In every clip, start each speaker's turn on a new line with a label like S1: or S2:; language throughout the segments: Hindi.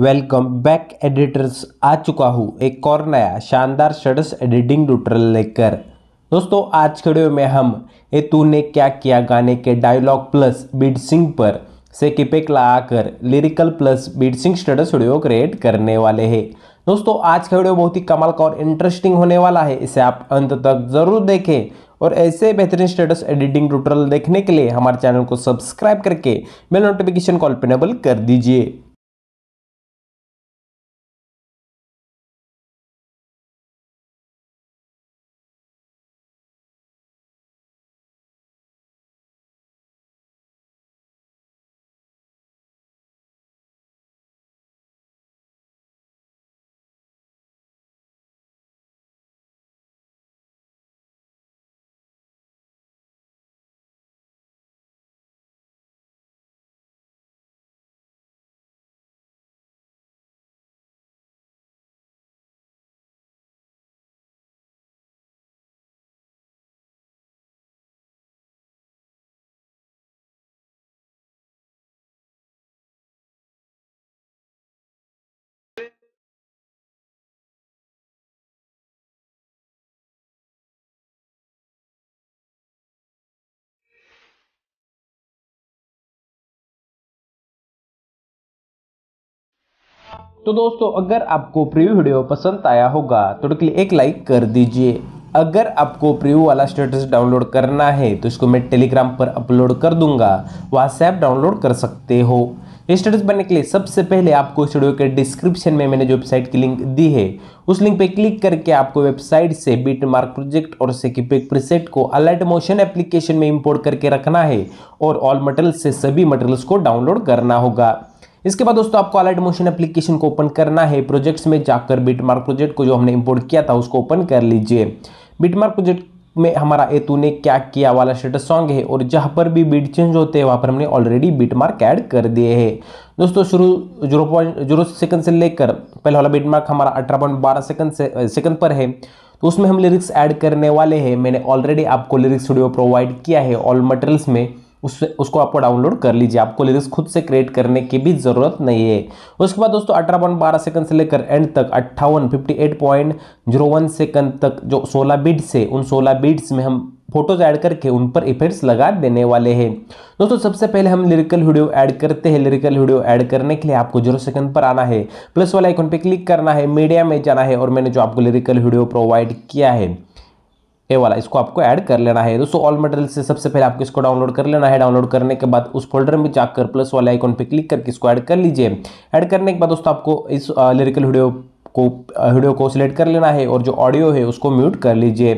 S1: वेलकम बैक एडिटर्स आ चुका हूँ एक और नया शानदार शडस एडिटिंग ट्यूटोरियल लेकर दोस्तों आज के वीडियो में हम ये तूने क्या किया गाने के डायलॉग प्लस बीट सिंग पर से किपेक लगाकर lyrical plus beat sync status video create करने वाले हैं दोस्तों आज का वीडियो बहुत ही कमाल का और इंटरेस्टिंग होने वाला है इसे आप अंत तक ज़रूर देखें और ऐसे बेहतरीन स्टेटस एडिटिंग ट्यूटोरियल देखने के लिए हमारे चैनल को सब्सक्राइब करके बेल नोटिफिकेशन कॉल पेनेबल कर दीजिए तो दोस्तों अगर आपको प्रीव्यू वीडियो पसंद आया होगा तो एक लाइक कर दीजिए अगर आपको प्रीव्यू वाला स्टेटस डाउनलोड करना है तो इसको मैं टेलीग्राम पर अपलोड कर दूंगा व्हाट्सएप डाउनलोड कर सकते हो स्टेटस बनने के लिए सबसे पहले आपको इस वीडियो के डिस्क्रिप्शन में मैंने जो वेबसाइट की लिंक दी है उस लिंक पर क्लिक करके आपको वेबसाइट से बीट मार्क प्रोजेक्ट और सेकिपेक प्रिसेट को अलर्ट मोशन एप्लीकेशन में इंपोर्ट करके रखना है और ऑल मटेरियल से सभी मटेरियल्स को डाउनलोड करना होगा इसके बाद दोस्तों आपको अलर्ट मोशन एप्लीकेशन को ओपन करना है प्रोजेक्ट्स में जाकर बिटमार्क प्रोजेक्ट को जो हमने इंपोर्ट किया था उसको ओपन कर लीजिए बिटमार्क प्रोजेक्ट में हमारा ए ने क्या किया वाला स्टेटस सॉन्ग है और जहाँ पर भी बीट चेंज होते हैं वहाँ पर हमने ऑलरेडी बीट मार्क ऐड कर दिए हैं दोस्तों शुरू जीरो पॉइंट जीरो सेकंड से लेकर पहले वाला बीट मार्क हमारा अठारह पॉइंट बारह सेकंड से सेकंड पर है तो उसमें हम लिरिक्स ऐड करने वाले हैं मैंने ऑलरेडी आपको लिरिक्स वीडियो प्रोवाइड किया है ऑल मटेरियल्स में उससे उसको आपको डाउनलोड कर लीजिए आपको लिरिक्स खुद से क्रिएट करने की भी ज़रूरत नहीं है उसके बाद दोस्तों अठारह पॉइंट बारह सेकंड से लेकर एंड तक अट्ठावन fifty eight point zero one second तक जो सोलह बीट्स है उन सोलह बीट्स में हम फोटोज ऐड करके उन पर इफेक्ट्स लगा देने वाले हैं दोस्तों सबसे पहले हम लिरिकल वीडियो ऐड करते हैं लिरिकल वीडियो ऐड करने के लिए आपको जीरो सेकंड पर आना है प्लस वाला आइकन पर क्लिक करना है मीडिया में जाना है और मैंने जो आपको लिरिकल वीडियो प्रोवाइड किया है ये वाला इसको आपको ऐड कर लेना है दोस्तों ऑल मटेरियल से सबसे पहले आपको इसको डाउनलोड कर लेना है डाउनलोड करने के बाद उस फोल्डर में जाकर प्लस वाले आइकॉन पे क्लिक करके इसको ऐड कर लीजिए ऐड करने के बाद दोस्तों आपको इस लिरिकल वीडियो को वीडियो को सिलेक्ट कर लेना है और जो ऑडियो है उसको म्यूट कर लीजिए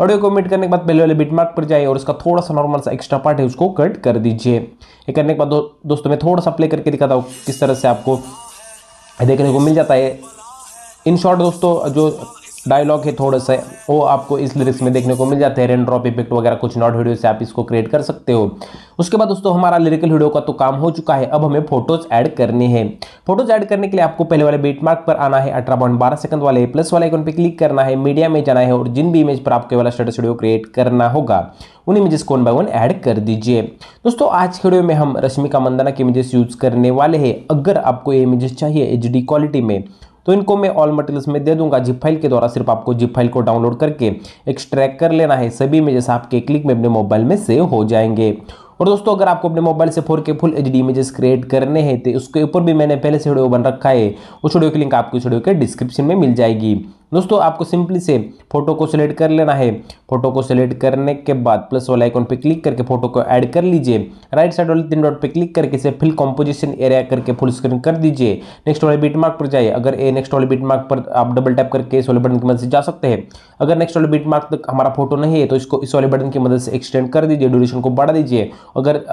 S1: ऑडियो को म्यूट करने के बाद पहले वाले मार्क पर जाए और इसका थोड़ा सा नॉर्मल सा एक्स्ट्रा पार्ट है उसको कट कर दीजिए ये करने के बाद दोस्तों मैं थोड़ा सा प्ले करके दिखाता हूँ किस तरह से आपको देखने को मिल जाता है इन शॉर्ट दोस्तों जो डायलॉग है थोड़ा सा वो आपको इस लिरिक्स में देखने को मिल जाते हैं रेन ड्रॉप इफेक्ट वगैरह कुछ नॉट वीडियो से आप इसको क्रिएट कर सकते हो उसके बाद दोस्तों हमारा लिरिकल वीडियो का तो काम हो चुका है अब हमें फोटोज ऐड करने हैं फोटोज ऐड करने के लिए आपको पहले वाले बीट मार्क पर आना है अठारह पॉइंट बारह सेकंड वाले प्लस वाले आइकन पर क्लिक करना है मीडिया में जाना है और जिन भी इमेज पर आपके वाला स्टेटस वीडियो क्रिएट करना होगा उन इमेजेस को वन बाय वन ऐड कर दीजिए दोस्तों आज के वीडियो में हम रश्मिका मंदाना के इमेजेस यूज करने वाले हैं अगर आपको ये इमेजेस चाहिए एच क्वालिटी में तो इनको मैं ऑल मटेरियल्स में दे दूंगा जिप फाइल के द्वारा सिर्फ आपको जिप फाइल को डाउनलोड करके एक्सट्रैक कर लेना है सभी इमेजेस आपके क्लिक में अपने मोबाइल में सेव हो जाएंगे और दोस्तों अगर आपको अपने मोबाइल से four K full H D images create करने हैं तो उसके ऊपर भी मैंने पहले से वीडियो बन रखा है उस वीडियो की लिंक आपको इस वीडियो के डिस्क्रिप्शन में मिल जाएगी दोस्तों आपको सिंपली से फोटो को सिलेक्ट कर लेना है फोटो को सिलेक्ट करने के बाद प्लस वाला आइकॉन पे क्लिक करके फोटो को ऐड कर लीजिए राइट साइड वाले तीन डॉट पे क्लिक करके इसे फिल कॉम्पोजिशन एरिया करके फुल स्क्रीन कर दीजिए नेक्स्ट वाले बीट मार्क पर जाइए अगर ए नेक्स्ट वाले बीट मार्क पर आप डबल टैप करके इस वाले बटन की मदद से जा सकते हैं अगर नेक्स्ट वाले बीट मार्क तक हमारा फोटो नहीं है तो इसको इस वाले बटन की मदद से एक्सटेंड कर दीजिए ड्यूरेशन को बढ़ा दीजिए अगर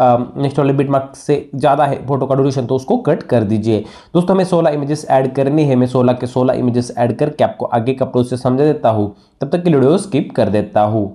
S1: नेक्स्ट वाले बीट मार्क से ज़्यादा है फोटो का ड्यूरेशन तो उसको कट कर दीजिए दोस्तों हमें सोलह इमेजेस ऐड करनी है मैं सोलह के सोलह इमेजेस ऐड करके आपको आगे आगे का प्रोसेस समझा देता हूँ तब तक के वीडियो स्किप कर देता हूँ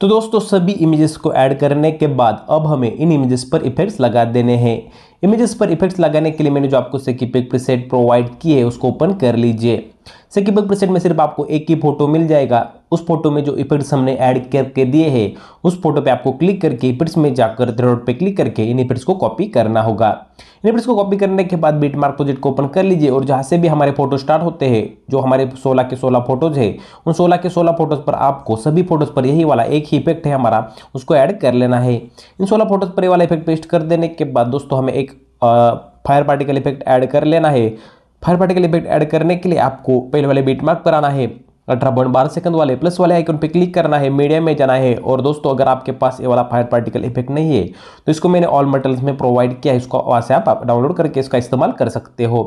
S1: तो दोस्तों सभी इमेजेस को ऐड करने के बाद अब हमें इन इमेजेस पर इफेक्ट्स लगा देने हैं इमेजेस पर इफेक्ट्स लगाने के लिए मैंने जो आपको सेकीपिक प्रीसेट प्रोवाइड की है उसको ओपन कर लीजिए सेकीपेक प्रीसेट में सिर्फ आपको एक ही फोटो मिल जाएगा उस फोटो में जो इफेक्ट्स हमने ऐड करके दिए हैं उस फोटो पे आपको क्लिक करके इफेक्ट्स में जाकर थ्रेड पे क्लिक करके इन इफेक्ट्स को कॉपी करना होगा इन इफेक्ट्स को कॉपी करने के बाद बीट मार्क प्रोजेक्ट को ओपन कर लीजिए और जहाँ से भी हमारे फोटो स्टार्ट होते हैं जो हमारे सोलह के सोलह फोटोज है उन सोलह के सोलह फोटोज पर आपको सभी फोटोज पर यही वाला एक ही इफेक्ट है हमारा उसको ऐड कर लेना है इन सोलह फोटोज पर ये वाला इफेक्ट पेस्ट कर देने के बाद दोस्तों हमें एक फायर पार्टिकल इफेक्ट ऐड कर लेना है फायर पार्टिकल इफेक्ट ऐड करने के लिए आपको पहले वाले बीट मार्क पर आना है अठारह पॉइंट बारह सेकंड वाले प्लस वाले आइकन पे क्लिक करना है मीडियम में जाना है और दोस्तों अगर आपके पास ये वाला फायर पार्टिकल इफेक्ट नहीं है तो इसको मैंने ऑल मटेरियल्स में प्रोवाइड किया है इसको वहाँ से आप, आप डाउनलोड करके इसका इस्तेमाल कर सकते हो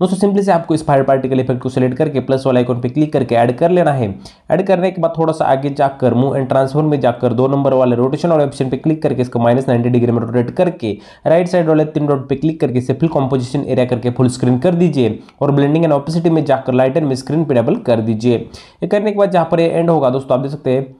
S1: दोस्तों सिंपली से आपको इस फायर पार्टिकल इफेक्ट को सिलेक्ट करके प्लस वाला आइकॉन पे क्लिक करके ऐड कर लेना है ऐड करने के बाद थोड़ा सा आगे जाकर मूव एंड ट्रांसफॉर्म में जाकर दो नंबर वाले रोटेशन वाले ऑप्शन पे क्लिक करके इसको माइनस नाइन्टी डिग्री में रोटेट करके राइट साइड वाले तीन डॉट पे क्लिक करके इसे फुल कॉम्पोजिशन एरिया करके फुल स्क्रीन कर दीजिए और ब्लेंडिंग एंड ऑपोसिटी में जाकर लाइट एंड स्क्रीन पर डबल कर दीजिए करने के बाद जहाँ पर एंड होगा दोस्तों आप देख सकते हैं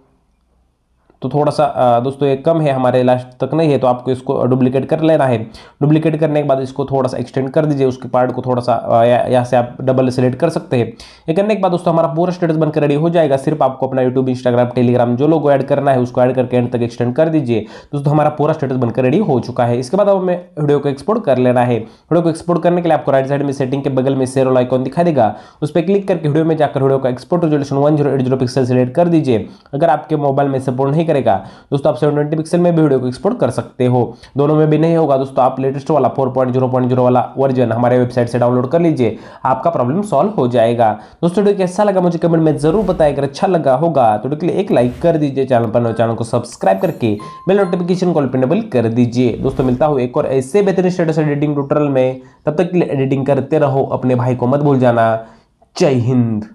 S1: तो थोड़ा सा दोस्तों ये कम है हमारे लास्ट तक नहीं है तो आपको इसको डुप्लीकेट कर लेना है डुप्लीकेट करने के बाद इसको थोड़ा सा एक्सटेंड कर दीजिए उसके पार्ट को थोड़ा सा यहाँ से आप डबल सेलेक्ट कर सकते हैं ये करने के बाद दोस्तों हमारा पूरा स्टेटस बनकर रेडी हो जाएगा सिर्फ आपको अपना यूट्यूब इंस्टाग्राम टेलीग्राम जो लोग ऐड करना है उसको ऐड करके एंड तक एक्सटेंड कर दीजिए दोस्तों हमारा पूरा स्टेटस बनकर रेडी हो चुका है इसके बाद हमें वीडियो को एक्सपोर्ट कर लेना है वीडियो को एक्सपोर्ट करने के लिए आपको राइट साइड में सेटिंग के बगल में शेयर वाला आइकॉन दिखा देगा उस पर क्लिक करके वीडियो में जाकर वीडियो का export resolution one zero eight zero pixel select कर दीजिए अगर आपके मोबाइल में सपोर्ट नहीं करेगा दोस्तों आप सेवन ट्वेंटी पिक्सल में भी वीडियो को एक्सपोर्ट कर सकते हो दोनों में भी नहीं होगा दोस्तों आप लेटेस्ट वाला four point zero point zero वाला वर्जन हमारे वेबसाइट से डाउनलोड कर लीजिए आपका प्रॉब्लम सॉल्व हो जाएगा दोस्तों वीडियो कैसा लगा मुझे कमेंट में जरूर बताया अगर अच्छा लगा होगा तो के लिए एक लाइक कर दीजिए चैनल पर चैनल को सब्सक्राइब करके बेल नोटिफिकेशन को पिनेबल कर दीजिए दोस्तों मिलता हूँ एक और ऐसे बेहतरीन स्टेटस एडिटिंग ट्यूटोरियल में तब तक के लिए एडिटिंग करते रहो अपने भाई को मत भूल जाना जय हिंद